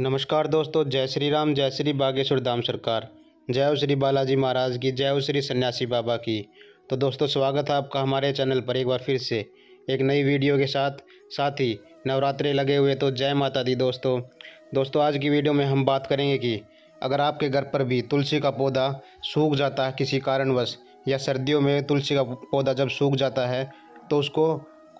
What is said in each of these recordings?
नमस्कार दोस्तों जय श्री राम जय श्री बागेश्वर धाम सरकार जय श्री बालाजी महाराज की जय श्री सन्यासी बाबा की तो दोस्तों स्वागत है आपका हमारे चैनल पर एक बार फिर से एक नई वीडियो के साथ साथ ही नवरात्रे लगे हुए तो जय माता दी दोस्तों दोस्तों आज की वीडियो में हम बात करेंगे कि अगर आपके घर पर भी तुलसी का पौधा सूख जाता है किसी कारणवश या सर्दियों में तुलसी का पौधा जब सूख जाता है तो उसको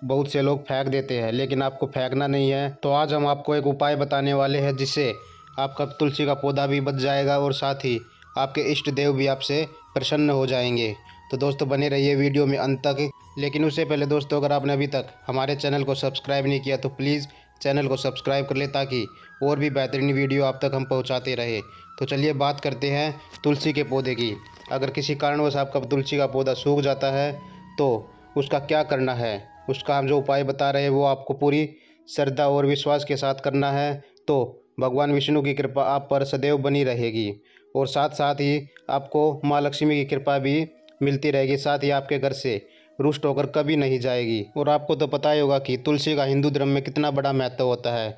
बहुत से लोग फेंक देते हैं लेकिन आपको फेंकना नहीं है तो आज हम आपको एक उपाय बताने वाले हैं जिससे आपका तुलसी का पौधा भी बच जाएगा और साथ ही आपके इष्ट देव भी आपसे प्रसन्न हो जाएंगे तो दोस्तों बने रहिए वीडियो में अंत तक लेकिन उससे पहले दोस्तों अगर आपने अभी तक हमारे चैनल को सब्सक्राइब नहीं किया तो प्लीज़ चैनल को सब्सक्राइब कर ले ताकि और भी बेहतरीन वीडियो आप तक हम पहुंचाते रहे तो चलिए बात करते हैं तुलसी के पौधे की अगर किसी कारणवश आपका तुलसी का पौधा सूख जाता है तो उसका क्या करना है उसका हम जो उपाय बता रहे हैं वो आपको पूरी श्रद्धा और विश्वास के साथ करना है तो भगवान विष्णु की कृपा आप पर सदैव बनी रहेगी और साथ साथ ही आपको माँ लक्ष्मी की कृपा भी मिलती रहेगी साथ ही आपके घर से रुष्ट होकर कभी नहीं जाएगी और आपको तो पता ही होगा कि तुलसी का हिंदू धर्म में कितना बड़ा महत्व होता है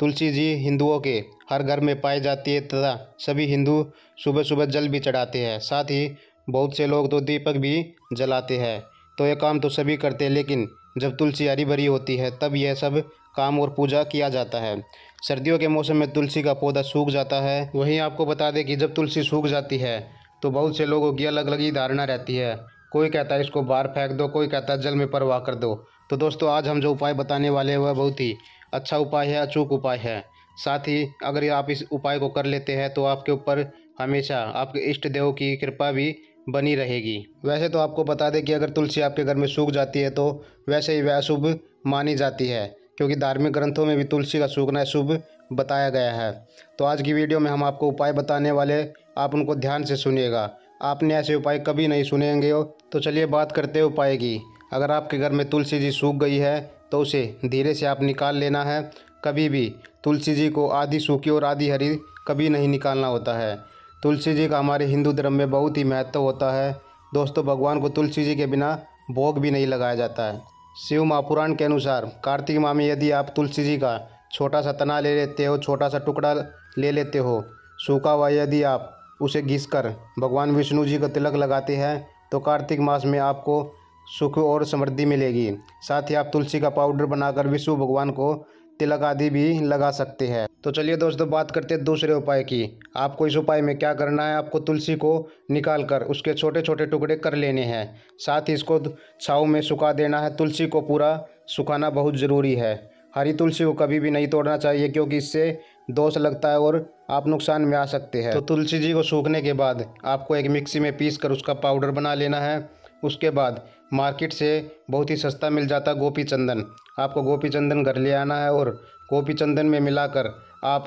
तुलसी जी हिंदुओं के हर घर में पाई जाती है तथा सभी हिंदू सुबह सुबह जल भी चढ़ाते हैं साथ ही बहुत से लोग तो दीपक भी जलाते हैं तो ये काम तो सभी करते हैं लेकिन जब तुलसी हरी भरी होती है तब यह सब काम और पूजा किया जाता है सर्दियों के मौसम में तुलसी का पौधा सूख जाता है वहीं आपको बता दें कि जब तुलसी सूख जाती है तो बहुत से लोगों की अलग अलग ही धारणा रहती है कोई कहता है इसको बाहर फेंक दो कोई कहता है जल में परवाह कर दो तो दोस्तों आज हम जो उपाय बताने वाले हैं वह बहुत ही अच्छा उपाय है अचूक उपाय है साथ ही अगर आप इस उपाय को कर लेते हैं तो आपके ऊपर हमेशा आपके इष्ट देव की कृपा भी बनी रहेगी वैसे तो आपको बता दें कि अगर तुलसी आपके घर में सूख जाती है तो वैसे ही वह अशुभ मानी जाती है क्योंकि धार्मिक ग्रंथों में भी तुलसी का सूखना शुभ बताया गया है तो आज की वीडियो में हम आपको उपाय बताने वाले आप उनको ध्यान से सुनिएगा आपने ऐसे उपाय कभी नहीं सुनेंगे हो तो चलिए बात करते हैं उपाय की अगर आपके घर में तुलसी जी सूख गई है तो उसे धीरे से आप निकाल लेना है कभी भी तुलसी जी को आधी सूखी और आधी हरी कभी नहीं निकालना होता है तुलसी जी का हमारे हिंदू धर्म में बहुत ही महत्व होता है दोस्तों भगवान को तुलसी जी के बिना भोग भी नहीं लगाया जाता है शिव महापुराण के अनुसार कार्तिक माह में यदि आप तुलसी जी का छोटा सा तना ले लेते हो छोटा सा टुकड़ा ले लेते हो सूखा हुआ यदि आप उसे घिस कर भगवान विष्णु जी का तिलक लगाते हैं तो कार्तिक मास में आपको सुख और समृद्धि मिलेगी साथ ही आप तुलसी का पाउडर बनाकर विष्णु भगवान को तिलक आदि भी लगा सकते हैं तो चलिए दोस्तों बात करते हैं दूसरे उपाय की आपको इस उपाय में क्या करना है आपको तुलसी को निकाल कर उसके छोटे छोटे टुकड़े कर लेने हैं साथ ही इसको छाव में सुखा देना है तुलसी को पूरा सुखाना बहुत ज़रूरी है हरी तुलसी को कभी भी नहीं तोड़ना चाहिए क्योंकि इससे दोष लगता है और आप नुकसान में आ सकते हैं तो तुलसी जी को सूखने के बाद आपको एक मिक्सी में पीस कर उसका पाउडर बना लेना है उसके बाद मार्केट से बहुत ही सस्ता मिल जाता गोपी चंदन आपको गोपी चंदन घर ले आना है और गोपी चंदन में मिलाकर आप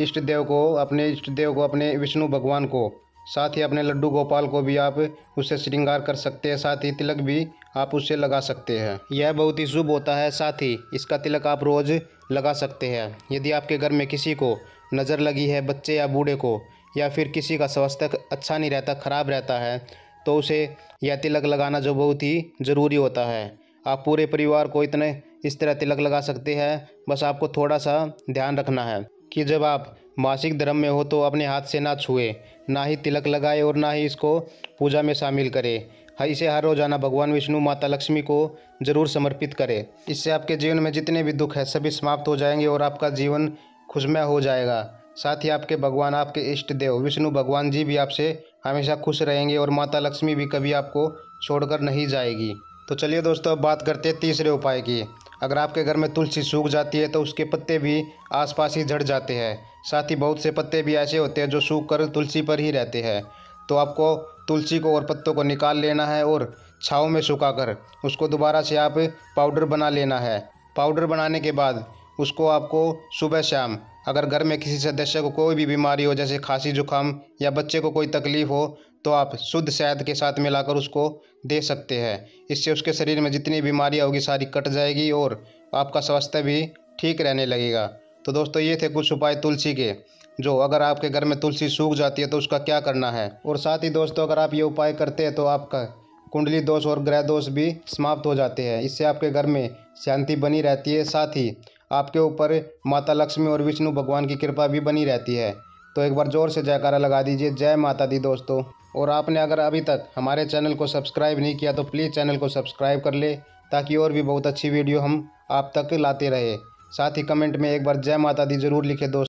इष्ट देव को अपने इष्ट देव को अपने विष्णु भगवान को साथ ही अपने लड्डू गोपाल को भी आप उससे श्रृंगार कर सकते हैं साथ ही तिलक भी आप उससे लगा सकते हैं यह बहुत ही शुभ होता है साथ ही इसका तिलक आप रोज़ लगा सकते हैं यदि आपके घर में किसी को नज़र लगी है बच्चे या बूढ़े को या फिर किसी का स्वास्थ्य अच्छा नहीं रहता खराब रहता है तो उसे यह तिलक लगाना जो बहुत ही ज़रूरी होता है आप पूरे परिवार को इतने इस तरह तिलक लगा सकते हैं बस आपको थोड़ा सा ध्यान रखना है कि जब आप मासिक धर्म में हो तो अपने हाथ से ना छुए ना ही तिलक लगाए और ना ही इसको पूजा में शामिल करें हाँ, इसे हर रोजाना भगवान विष्णु माता लक्ष्मी को जरूर समर्पित करें इससे आपके जीवन में जितने भी दुख है सभी समाप्त हो जाएंगे और आपका जीवन खुशमय हो जाएगा साथ ही आपके भगवान आपके इष्ट देव विष्णु भगवान जी भी आपसे हमेशा खुश रहेंगे और माता लक्ष्मी भी कभी आपको छोड़कर नहीं जाएगी तो चलिए दोस्तों अब बात करते हैं तीसरे उपाय की अगर आपके घर में तुलसी सूख जाती है तो उसके पत्ते भी आसपास ही झड़ जाते हैं साथ ही बहुत से पत्ते भी ऐसे होते हैं जो सूख कर तुलसी पर ही रहते हैं तो आपको तुलसी को और पत्तों को निकाल लेना है और छाव में सुखाकर उसको दोबारा से आप पाउडर बना लेना है पाउडर बनाने के बाद उसको आपको सुबह शाम अगर घर में किसी सदस्य को कोई भी बीमारी हो जैसे खांसी जुकाम या बच्चे को कोई तकलीफ़ हो तो आप शुद्ध शहद के साथ मिलाकर उसको दे सकते हैं इससे उसके शरीर में जितनी बीमारियाँ होगी सारी कट जाएगी और आपका स्वास्थ्य भी ठीक रहने लगेगा तो दोस्तों ये थे कुछ उपाय तुलसी के जो अगर आपके घर में तुलसी सूख जाती है तो उसका क्या करना है और साथ ही दोस्तों अगर आप ये उपाय करते हैं तो आपका कुंडली दोष और ग्रह दोष भी समाप्त हो जाते हैं इससे आपके घर में शांति बनी रहती है साथ ही आपके ऊपर माता लक्ष्मी और विष्णु भगवान की कृपा भी बनी रहती है तो एक बार ज़ोर से जयकारा लगा दीजिए जय माता दी दोस्तों और आपने अगर अभी तक हमारे चैनल को सब्सक्राइब नहीं किया तो प्लीज़ चैनल को सब्सक्राइब कर ले ताकि और भी बहुत अच्छी वीडियो हम आप तक लाते रहे साथ ही कमेंट में एक बार जय माता दी ज़रूर लिखे दोस्तों